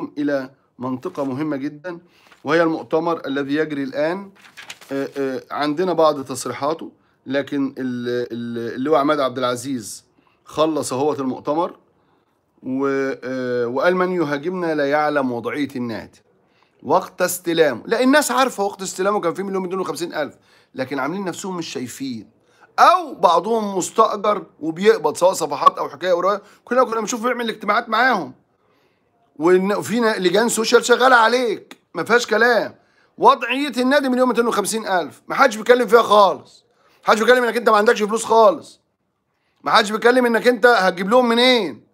بكم إلى منطقة مهمة جدا وهي المؤتمر الذي يجري الآن آه، آه، عندنا بعض تصريحاته لكن اللواء عماد عبد العزيز خلص هو المؤتمر آه، وقال من يهاجمنا لا يعلم وضعية النادي وقت استلامه لا الناس عارفة وقت استلامه كان في مليون مليون وخمسين ألف لكن عاملين نفسهم مش شايفين أو بعضهم مستأجر وبيقبض سواء صفحات أو حكاية ورواية كلنا كنا بنشوف بيعمل اجتماعات معاهم وفي لجان سوشيال شغاله عليك ما فيهاش كلام وضعيه النادي مليون 250000 ما حدش بيتكلم فيها خالص ما حدش بيتكلم انك انت ما عندكش فلوس خالص ما حدش بيتكلم انك انت هتجيب لهم منين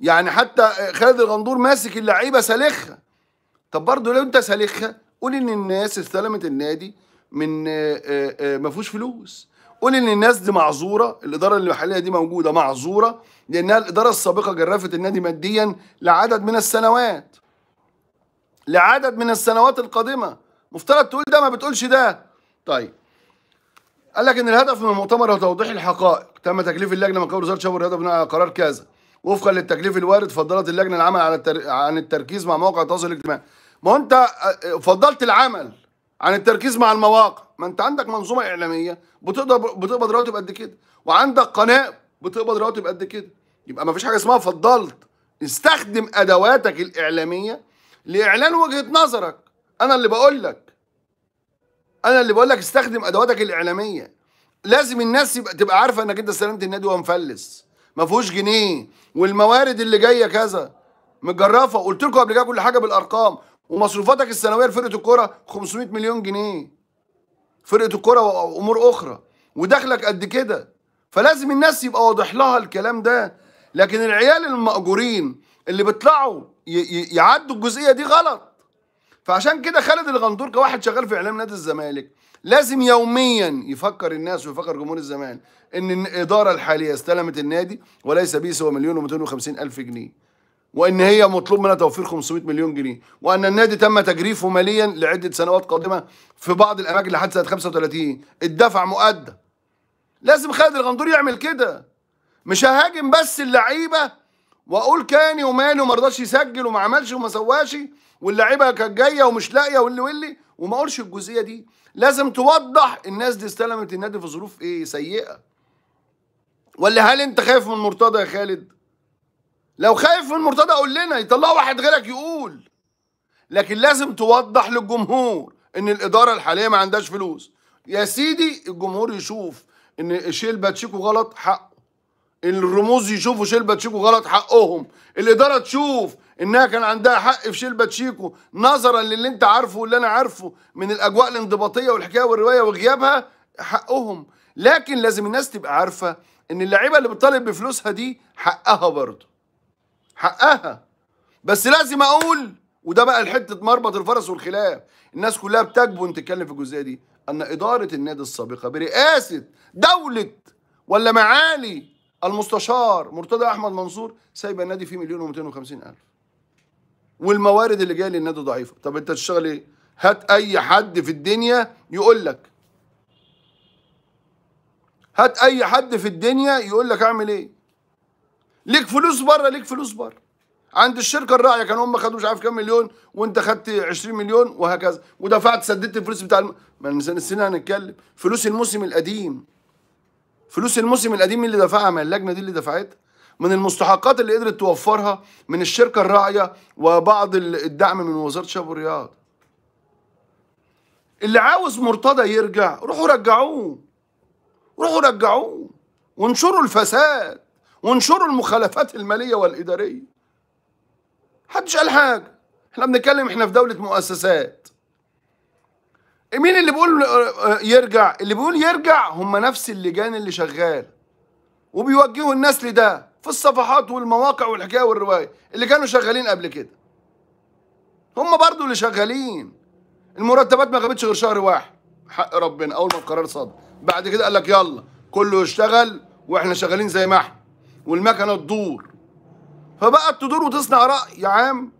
يعني حتى خالد الغندور ماسك اللعيبه سالخها طب برضه لو انت سالخها قول ان الناس استلمت النادي من آه، آه، ما فيهوش فلوس قول ان الناس دي معذوره الاداره المحليه دي موجوده معذوره لانها الاداره السابقه جرفت النادي ماديا لعدد من السنوات لعدد من السنوات القادمه مفترض تقول ده ما بتقولش ده طيب قال لك ان الهدف من المؤتمر هو توضيح الحقائق تم تكليف اللجنه من قبل وزاره الشباب والرياضه بناء على قرار كذا وفقا للتكليف الوارد فضلت اللجنه العمل على التر... عن التركيز مع مواقع التواصل الاجتماعي ما انت آه، آه، فضلت العمل عن التركيز مع المواقع ما انت عندك منظومه اعلاميه بتقدر بتقبض رواتب قد كده وعندك قناه بتقبض رواتب قد كده يبقى ما فيش حاجه اسمها فضلت استخدم ادواتك الاعلاميه لاعلان وجهه نظرك انا اللي بقول لك انا اللي بقول لك استخدم ادواتك الاعلاميه لازم الناس يبقى تبقى عارفه انك انت استلمت النادي وهو مفلس ما فيهوش جنيه والموارد اللي جايه كذا متجرفه قلت لكم قبل كده كل حاجه بالارقام ومصروفاتك السنويه لفرقه الكوره 500 مليون جنيه فرقه الكوره وامور اخرى ودخلك قد كده فلازم الناس يبقى واضح لها الكلام ده لكن العيال المأجورين اللي بيطلعوا يعدوا الجزئيه دي غلط فعشان كده خالد الغندور كواحد شغال في اعلام نادي الزمالك لازم يوميا يفكر الناس ويفكر جمهور الزمالك ان الاداره الحاليه استلمت النادي وليس به سوى مليون و250 الف جنيه وان هي مطلوب منها توفير 500 مليون جنيه وان النادي تم تجريفه ماليا لعده سنوات قادمه في بعض الاماكن لحد سنه 35 الدفع مؤدى لازم خالد الغندور يعمل كده مش ههاجم بس اللعيبه واقول كاني ومالي وما رضاش يسجل وما عملش وما سواش واللعيبه كانت جايه ومش لاقيه واللي واللي وما اقولش الجزئيه دي لازم توضح الناس دي استلمت النادي في ظروف ايه سيئه ولا هل انت خايف من مرتضى يا خالد لو خايف من مرتضى قول لنا يطلعوا واحد غيرك يقول لكن لازم توضح للجمهور ان الاداره الحاليه ما عندهاش فلوس يا سيدي الجمهور يشوف ان شيل باتشيكو غلط حقه الرموز يشوفوا شيل باتشيكو غلط حقهم الاداره تشوف انها كان عندها حق في شيل باتشيكو نظرا للي انت عارفه واللي انا عارفه من الاجواء الانضباطيه والحكايه والروايه وغيابها حقهم لكن لازم الناس تبقى عارفه ان اللعيبه اللي بتطالب بفلوسها دي حقها برضه حقها بس لازم اقول وده بقى الحته مربط الفرس والخلاف الناس كلها بتجبن تتكلم في الجزئيه دي ان اداره النادي السابقه برئاسه دوله ولا معالي المستشار مرتضى احمد منصور سايب النادي فيه مليون و250 الف والموارد اللي جايه للنادي ضعيفه طب انت تشتغل ايه هات اي حد في الدنيا يقول لك هات اي حد في الدنيا يقول لك اعمل ايه ليك فلوس بره ليك فلوس بره عند الشركه الراعيه كانوا هم خدوا مش عارف كام مليون وانت خدت 20 مليون وهكذا ودفعت سددت الفلوس بتاع الم... ما نسينا هنتكلم فلوس الموسم القديم فلوس الموسم القديم اللي دفعها ما اللجنه دي اللي دفعتها من المستحقات اللي قدرت توفرها من الشركه الراعيه وبعض الدعم من وزاره شباب والرياضه اللي عاوز مرتضى يرجع روحوا رجعوه روحوا رجعوه وانشروا الفساد وانشروا المخالفات الماليه والاداريه محدش قال حاجه احنا بنتكلم احنا في دوله مؤسسات مين اللي بيقول آه، آه، يرجع اللي بيقول يرجع هم نفس اللجان اللي شغال وبيوجهوا الناس لده في الصفحات والمواقع والحكايه والروايه اللي كانوا شغالين قبل كده هم برضو اللي شغالين المرتبات ما غابتش غير شهر واحد حق ربنا اول ما القرار صدر بعد كده قال لك يلا كله يشتغل واحنا شغالين زي ما احنا والمكنه تدور فبقت تدور وتصنع راي عام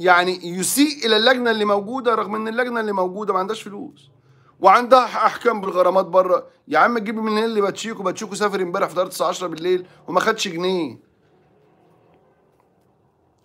يعني يسيء الى اللجنه اللي موجوده رغم ان اللجنه اللي موجوده ما عندهاش فلوس وعندها احكام بالغرامات بره يا عم تجيب من اللي باتشيكو باتشيكو سافر امبارح في 10 بالليل وما خدش جنيه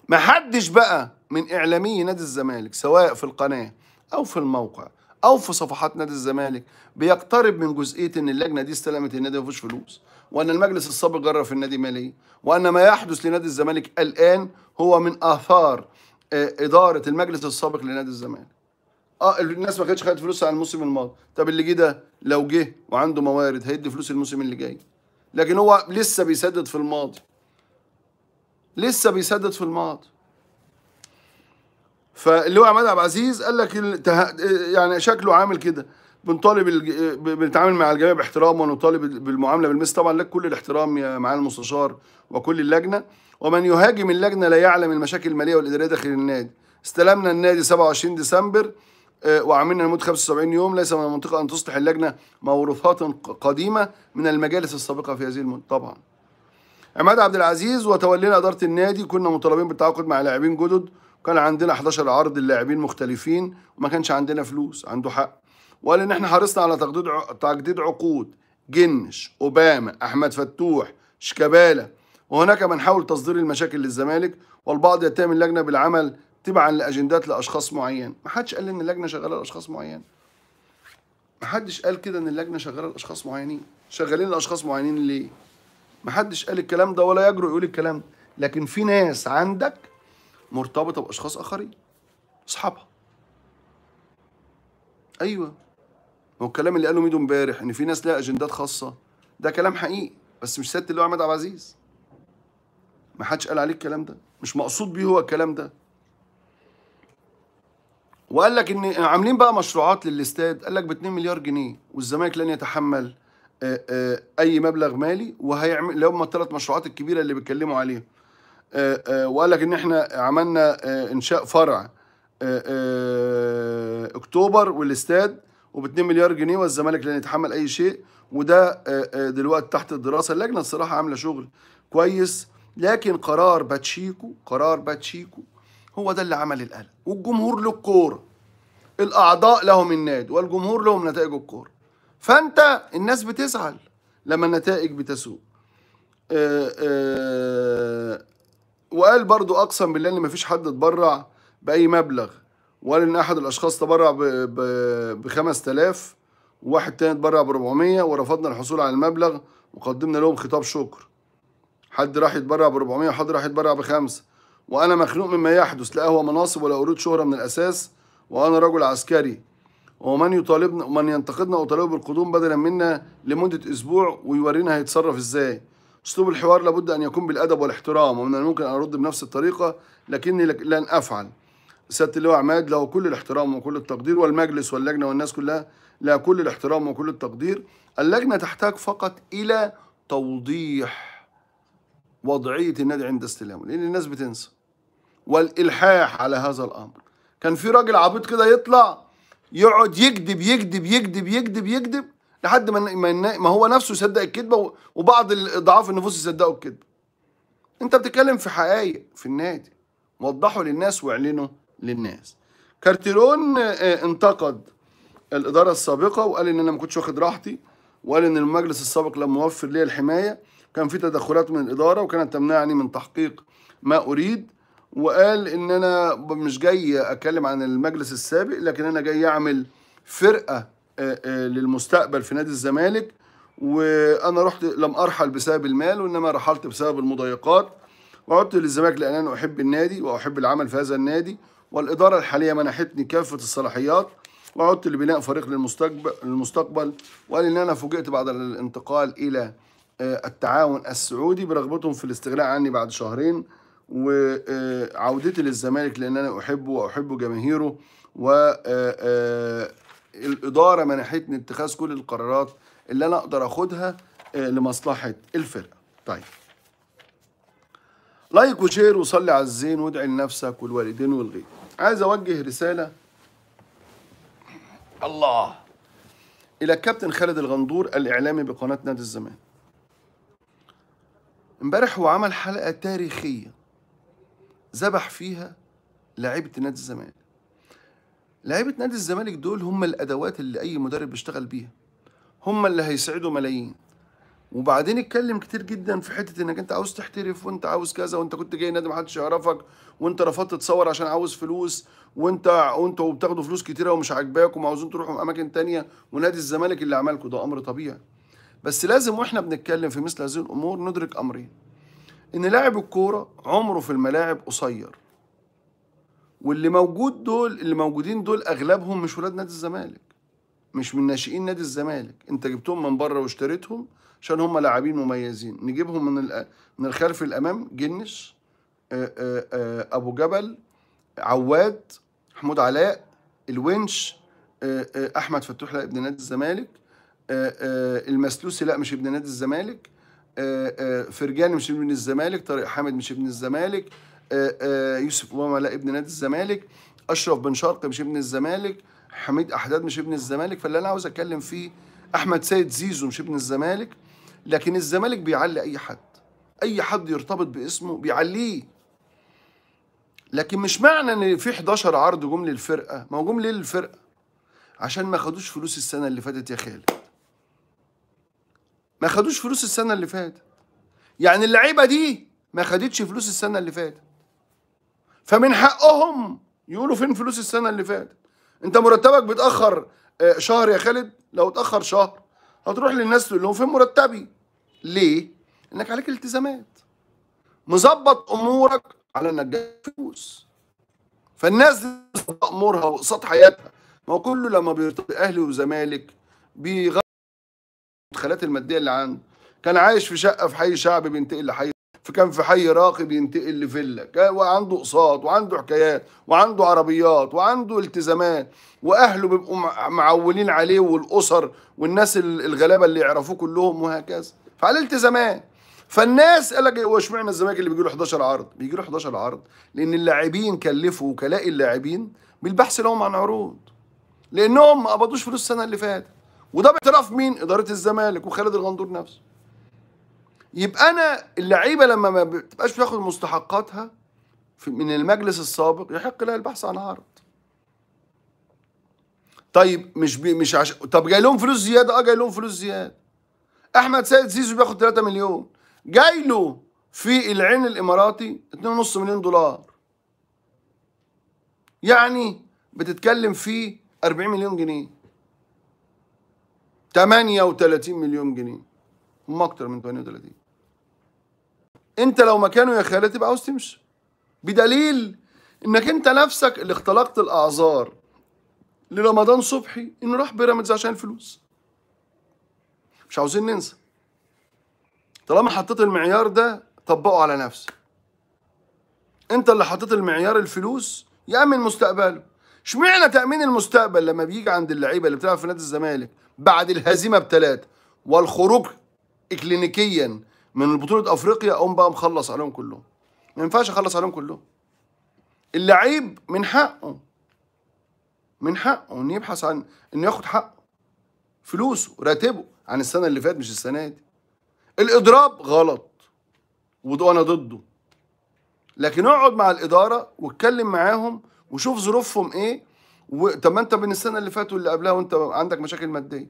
ما حدش بقى من اعلامي نادي الزمالك سواء في القناه او في الموقع او في صفحات نادي الزمالك بيقترب من جزئيه ان اللجنه دي استلمت النادي ما فلوس وان المجلس السابق جرى في النادي ماليه وان ما يحدث لنادي الزمالك الان هو من اثار آه، اداره المجلس السابق لنادي الزمالك اه الناس ما كانتش خدت فلوس على الموسم الماضي طب اللي جه ده لو جه وعنده موارد هيدي فلوس الموسم اللي جاي لكن هو لسه بيسدد في الماضي لسه بيسدد في الماضي فاللي هو عماد عبد العزيز قال لك يعني شكله عامل كده بنطالب الج... بنتعامل مع الجميع باحترام ونطالب بالمعامله بالمثل طبعا لك كل الاحترام يا معالي المستشار وكل اللجنه ومن يهاجم اللجنه لا يعلم المشاكل الماليه والاداريه داخل النادي استلمنا النادي 27 ديسمبر آه، وعملنا لمده 75 يوم ليس من المنطقه ان تصلح اللجنه موروثات قديمه من المجالس السابقه في هذه المده طبعا عماد عبد العزيز وتولينا اداره النادي كنا مطالبين بالتعاقد مع لاعبين جدد كان عندنا 11 عرض للاعبين مختلفين وما كانش عندنا فلوس عنده حق وقال ان احنا حرصنا على تجديد تجديد عقود جنش اوباما احمد فتوح شيكابالا وهناك من حاول تصدير المشاكل للزمالك والبعض يتهم اللجنه بالعمل تبعا لاجندات لاشخاص معين ما حدش قال ان اللجنه شغاله لاشخاص معين ما حدش قال كده ان اللجنه شغاله لاشخاص معينين شغالين لاشخاص معينين ليه ما حدش قال الكلام ده ولا يجرؤ يقول الكلام ده لكن في ناس عندك مرتبطه باشخاص اخرين اصحابها ايوه هو الكلام اللي قاله ميدو امبارح ان في ناس لها اجندات خاصه ده كلام حقيقي بس مش سياده اللي هو عماد عبد العزيز ما حدش قال عليه الكلام ده مش مقصود بيه هو الكلام ده وقال لك ان عاملين بقى مشروعات للاستاد قال لك ب 2 مليار جنيه والزمالك لن يتحمل آه، آه، اي مبلغ مالي وهيعمل اللي هم الثلاث مشروعات الكبيره اللي بيتكلموا عليها آه، آه، وقال لك ان احنا عملنا آه، انشاء فرع اكتوبر والاستاد وب 2 مليار جنيه والزمالك لن يتحمل اي شيء وده دلوقتي تحت الدراسه اللجنه الصراحه عامله شغل كويس لكن قرار باتشيكو قرار باتشيكو هو ده اللي عمل القلق والجمهور له الكوره الاعضاء لهم النادي والجمهور لهم نتائج الكوره فانت الناس بتزعل لما النتائج بتسوء وقال برضو أقسم بالله إن مفيش حد اتبرع بأي مبلغ وقال إن أحد الأشخاص تبرع ب 5000 وواحد تاني اتبرع ب 400 ورفضنا الحصول على المبلغ وقدمنا لهم خطاب شكر حد راح يتبرع ب 400 وحد راح يتبرع بخمسة وأنا مخنوق مما يحدث لا هو مناصب ولا أريد شهرة من الأساس وأنا رجل عسكري ومن يطالبنا ومن ينتقدنا أطالبه بالقدوم بدلا منا لمدة أسبوع ويورينا هيتصرف إزاي أسلوب الحوار لابد أن يكون بالأدب والاحترام ومن الممكن أن أرد بنفس الطريقة لكني لن أفعل سيادة اللواء عماد له كل الاحترام وكل التقدير والمجلس واللجنة والناس كلها لها كل الاحترام وكل التقدير اللجنة تحتاج فقط إلى توضيح وضعية النادي عند استلامه لأن الناس بتنسى والإلحاح على هذا الأمر كان في راجل عبيط كده يطلع يقعد يكذب يكذب يكذب يكذب يكذب لحد ما ما هو نفسه يصدق الكذبه وبعض ضعاف النفوس يصدقوا الكذبه انت بتتكلم في حقائق في النادي وضحوا للناس واعلنوا للناس كارتيرون آه، آه، انتقد الاداره السابقه وقال ان انا ما كنتش واخد راحتي وقال ان المجلس السابق لم يوفر لي الحمايه كان في تدخلات من الاداره وكانت تمنعني من تحقيق ما اريد وقال ان انا مش جاي اتكلم عن المجلس السابق لكن انا جاي اعمل فرقه آه، آه، للمستقبل في نادي الزمالك وانا رحت لم ارحل بسبب المال وانما رحلت بسبب المضايقات وعدت للزمالك لان انا احب النادي واحب العمل في هذا النادي والاداره الحاليه منحتني كافه الصلاحيات وعدت لبناء فريق للمستقبل المستقبل ولان انا فوجئت بعد الانتقال الى آه، التعاون السعودي برغبتهم في الاستغناء عني بعد شهرين وعودتي للزمالك لان انا احبه واحب جماهيره و الاداره منحتني اتخاذ كل القرارات اللي انا اقدر اخدها آه، لمصلحه الفرقه طيب لايك وشير وصلي على الزين وادعي لنفسك والوالدين والغير عايز اوجه رساله الله الى الكابتن خالد الغندور الاعلامي بقناه نادي الزمان امبارح هو عمل حلقه تاريخيه ذبح فيها لعيبه نادي الزمالك لعيبه نادي الزمالك دول هم الادوات اللي اي مدرب بيشتغل بيها هم اللي هيسعدوا ملايين وبعدين اتكلم كتير جدا في حته انك انت عاوز تحترف وانت عاوز كذا وانت كنت جاي نادي محدش يعرفك وانت رفضت تتصور عشان عاوز فلوس وانت وانتوا وبتاخدوا فلوس كتيره ومش عاجباكم وعاوزين تروحوا اماكن تانية ونادي الزمالك اللي عملكم ده امر طبيعي بس لازم واحنا بنتكلم في مثل هذه الامور ندرك امرين ان لاعب الكوره عمره في الملاعب قصير واللي موجود دول اللي موجودين دول اغلبهم مش ولاد نادي الزمالك مش من ناشئين نادي الزمالك انت جبتهم من بره واشتريتهم عشان هم لاعبين مميزين نجيبهم من من الخلف الامام جنش آه، آه، آه، ابو جبل عواد محمود علاء الونش احمد فتوح لا ابن نادي الزمالك المسلوسي لا مش ابن نادي الزمالك فرجاني مش ابن الزمالك طارق حامد مش ابن الزمالك آه، آه، يوسف اوباما لا ابن نادي الزمالك اشرف بن شرقي مش ابن الزمالك حميد احداد مش ابن الزمالك فاللي انا عاوز اتكلم فيه احمد سيد زيزو مش ابن الزمالك لكن الزمالك بيعلي اي حد اي حد يرتبط باسمه بيعليه لكن مش معنى ان في 11 عرض جم للفرقه ما هو جم ليه للفرقه عشان ما خدوش فلوس السنه اللي فاتت يا خالد ما خدوش فلوس السنه اللي فاتت يعني اللعيبه دي ما خدتش فلوس السنه اللي فاتت فمن حقهم يقولوا فين فلوس السنه اللي فاتت انت مرتبك بتاخر آه، شهر يا خالد لو اتاخر شهر هتروح للناس تقول لهم فين مرتبي ليه انك عليك التزامات مظبط امورك على انك جاي فلوس فالناس دي امورها وقصاد حياتها ما هو كله لما بيرتبط اهلي وزمالك بيغير المدخلات الماديه اللي عنده كان عايش في شقه في حي شعبي بينتقل لحي فكان في حي راقي بينتقل لفيلا وعنده اقساط وعنده حكايات وعنده عربيات وعنده التزامات واهله بيبقوا معولين عليه والاسر والناس الغلابه اللي يعرفوه كلهم وهكذا فعلى التزامات فالناس قال لك إيه؟ هو اشمعنى الزمالك اللي بيجي له 11 عرض؟ بيجي له 11 عرض لان اللاعبين كلفوا وكلاء اللاعبين بالبحث لهم عن عروض لانهم ما قبضوش فلوس السنه اللي فاتت وده باعتراف مين؟ اداره الزمالك وخالد الغندور نفسه يبقى انا اللعيبه لما ما بتبقاش بتاخد مستحقاتها من المجلس السابق يحق لها البحث عن عرض طيب مش بي مش عش... طب جاي لهم فلوس زياده اه جاي لهم فلوس زياده احمد سيد زيزو بياخد 3 مليون جاي له في العين الاماراتي 2.5 مليون دولار يعني بتتكلم في 40 مليون جنيه 38 مليون جنيه هم اكتر من 38 انت لو مكانه يا خالد تبقى عاوز تمشي بدليل انك انت نفسك اللي اختلقت الاعذار لرمضان صبحي انه راح بيراميدز عشان الفلوس مش عاوزين ننسى طالما حطيت المعيار ده طبقه على نفسك انت اللي حطيت المعيار الفلوس يامن مستقبله اشمعنى تامين المستقبل لما بيجي عند اللعيبه اللي بتلعب في نادي الزمالك بعد الهزيمه بثلاثه والخروج اكلينيكيا من بطوله افريقيا اقوم بقى مخلص عليهم كلهم ما ينفعش اخلص عليهم كلهم اللعيب من حقه من حقه ان يبحث عن انه ياخد حقه فلوسه راتبه عن السنه اللي فاتت مش السنه دي الاضراب غلط وانا ضده لكن اقعد مع الاداره واتكلم معاهم وشوف ظروفهم ايه و... طب ما انت بين السنه اللي فاتت واللي قبلها وانت عندك مشاكل ماديه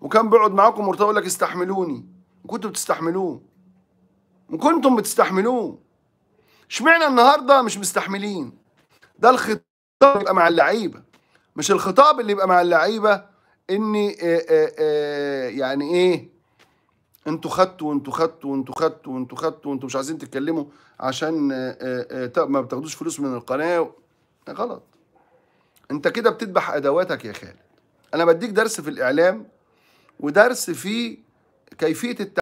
وكان بيقعد معاكم مرتبط لك استحملوني وكنتوا بتستحملوه وكنتم بتستحملوه اشمعنى النهارده مش مستحملين ده الخطاب اللي يبقى مع اللعيبه مش الخطاب اللي يبقى مع اللعيبه اني يعني ايه انتوا خدتوا وانتوا خدتوا وانتوا خدتوا وانتوا خدتوا وانتوا مش عايزين تتكلموا عشان ما بتاخدوش فلوس من القناه غلط انت كده بتذبح ادواتك يا خالد انا بديك درس في الاعلام ودرس في كيفيه التعامل